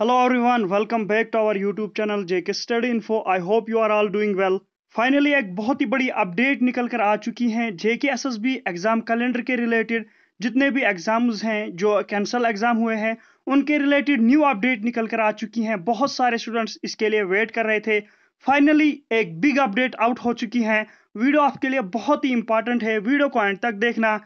Hello Hello everyone, welcome back to our YouTube channel JK study info I hope you are all doing well finally एक बहुत ही बड़ी update निकल कर आ चुकी है JK S S B exam calendar के रिलेटेड जितने भी एग्ज़ाम्स हैं जो कैंसल एग्ज़ाम हुए हैं उनके रिलेटेड न्यू अपडेट निकल कर आ चुकी हैं बहुत सारे स्टूडेंट्स इसके लिए वेट कर रहे थे फाइनली एक बिग अपडेट आउट हो चुकी हैं वीडियो आपके लिए बहुत ही इंपॉर्टेंट है वीडियो को एंड तक देखना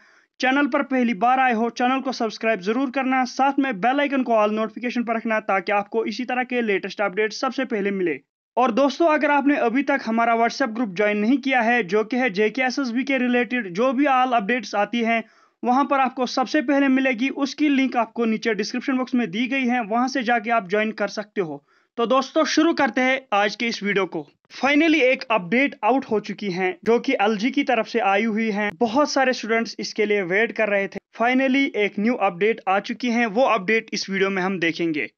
चैनल पर पहली बार आए हो चैनल को सब्सक्राइब जरूर करना साथ में बेल आइकन को ऑल नोटिफिकेशन पर रखना ताकि आपको इसी तरह के लेटेस्ट अपडेट सबसे पहले मिले और दोस्तों अगर आपने अभी तक हमारा व्हाट्सएप ग्रुप ज्वाइन नहीं किया है जो कि है जेके के एस एस बी के रिलेटेड जो भी ऑल अपडेट्स आती हैं वहां पर आपको सबसे पहले मिलेगी उसकी लिंक आपको नीचे डिस्क्रिप्शन बॉक्स में दी गई है वहां से जाके आप ज्वाइन कर सकते हो तो दोस्तों शुरू करते हैं आज के इस वीडियो को फाइनली एक अपडेट आउट हो चुकी है जो कि एलजी की तरफ से आई हुई है बहुत सारे स्टूडेंट्स इसके लिए वेट कर रहे थे फाइनली एक न्यू अपडेट आ चुकी है वो अपडेट इस वीडियो में हम देखेंगे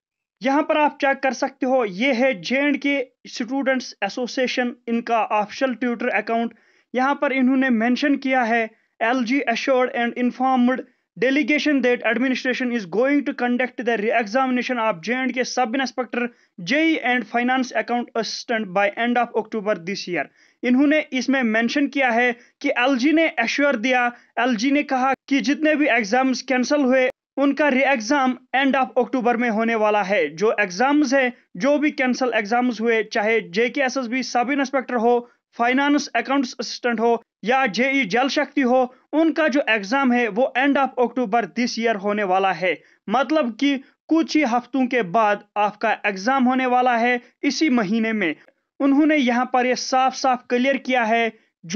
यहाँ पर आप चेक कर सकते हो ये है J and K students association इनका ऑफिशियल ट्विटर अकाउंट यहाँ पर इन्होंने मैंशन किया है L G assured and informed delegation that administration is going to conduct the re-examination of J&K sub-inspector JE and finance account assistant by end of October this year. इन्होंने इसमें mention किया है कि एलजी ने assure दिया LG ने कहा कि जितने भी एग्जाम्स कैंसिल हुए उनका री एग्जाम एंड ऑफ अक्टूबर में होने वाला है जो एग्जाम्स है जो भी कैंसिल एग्जाम्स हुए चाहे J K S S B sub inspector हो फाइनेंस अकाउंट्स असिस्टेंट हो या जेई e जल शक्ति हो उनका जो एग्ज़ाम है वो end of October this year होने वाला है मतलब कि कुछ ही हफ्तों के बाद आपका एग्ज़ाम होने वाला है इसी महीने में उन्होंने यहाँ पर ये साफ साफ क्लियर किया है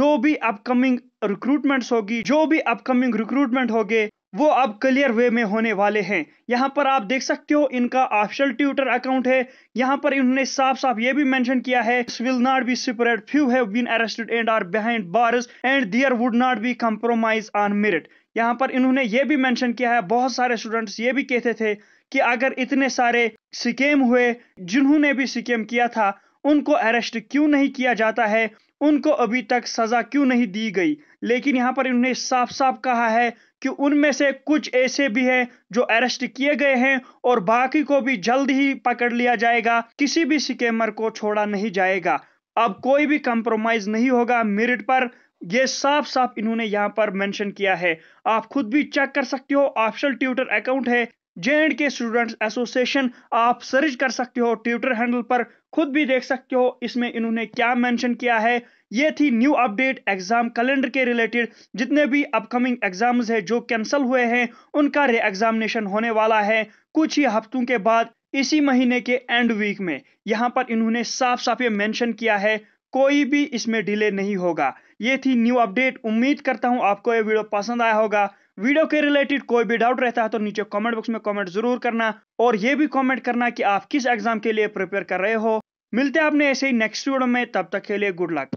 जो भी अपकमिंग रिक्रूटमेंट्स होगी जो भी अपकमिंग रिक्रूटमेंट होगी वो अब क्लियर वे में होने वाले हैं यहाँ पर आप देख सकते हो इनका ऑफिशियल ट्विटर अकाउंट है यहाँ पर इन्होंने साफ साफ ये भी मेंशन किया है will not be spread few have been arrested and are behind bars and there would not be compromise on merit यहाँ पर इन्होंने ये भी मेंशन किया है बहुत सारे स्टूडेंट्स ये भी कहते थे कि अगर इतने सारे सिकेम हुए जिन्होंने भी स्कीम किया था उनको अरेस्ट क्यों नहीं किया जाता है उनको अभी तक सज़ा क्यों नहीं दी गई लेकिन यहाँ पर इन्होंने साफ साफ कहा है कि उनमें से कुछ ऐसे भी हैं जो अरेस्ट किए गए हैं और बाकी को भी जल्द ही पकड़ लिया जाएगा किसी भी स्कैमर को छोड़ा नहीं जाएगा अब कोई भी कंप्रोमाइज नहीं होगा मेरिट पर ये साफ साफ इन्होंने यहाँ पर मेंशन किया है आप खुद भी चेक कर सकते हो ऑफिशियल ट्विटर अकाउंट है J and K students association आप सर्च कर सकते हो ट्विटर हैंडल पर खुद भी देख सकते हो इसमें इन्होंने क्या मेंशन किया है ये थी न्यू अपडेट एग्जाम कैलेंडर के रिलेटेड जितने भी अपकमिंग एग्जाम्स है जो कैंसिल हुए हैं उनका रे एग्जामिनेशन होने वाला है कुछ ही हफ्तों के बाद इसी महीने के एंड वीक में यहाँ पर इन्होंने साफ साफ ये मैंशन किया है कोई भी इसमें डिले नहीं होगा ये थी न्यू अपडेट उम्मीद करता हूँ आपको ये वीडियो पसंद आया होगा वीडियो के रिलेटेड कोई भी डाउट रहता है तो नीचे कमेंट बॉक्स में कमेंट जरूर करना और ये भी कमेंट करना कि आप किस एग्जाम के लिए प्रिपेयर कर रहे हो मिलते हैं अपने ऐसे ही नेक्स्ट वीडियो में तब तक के लिए गुड लक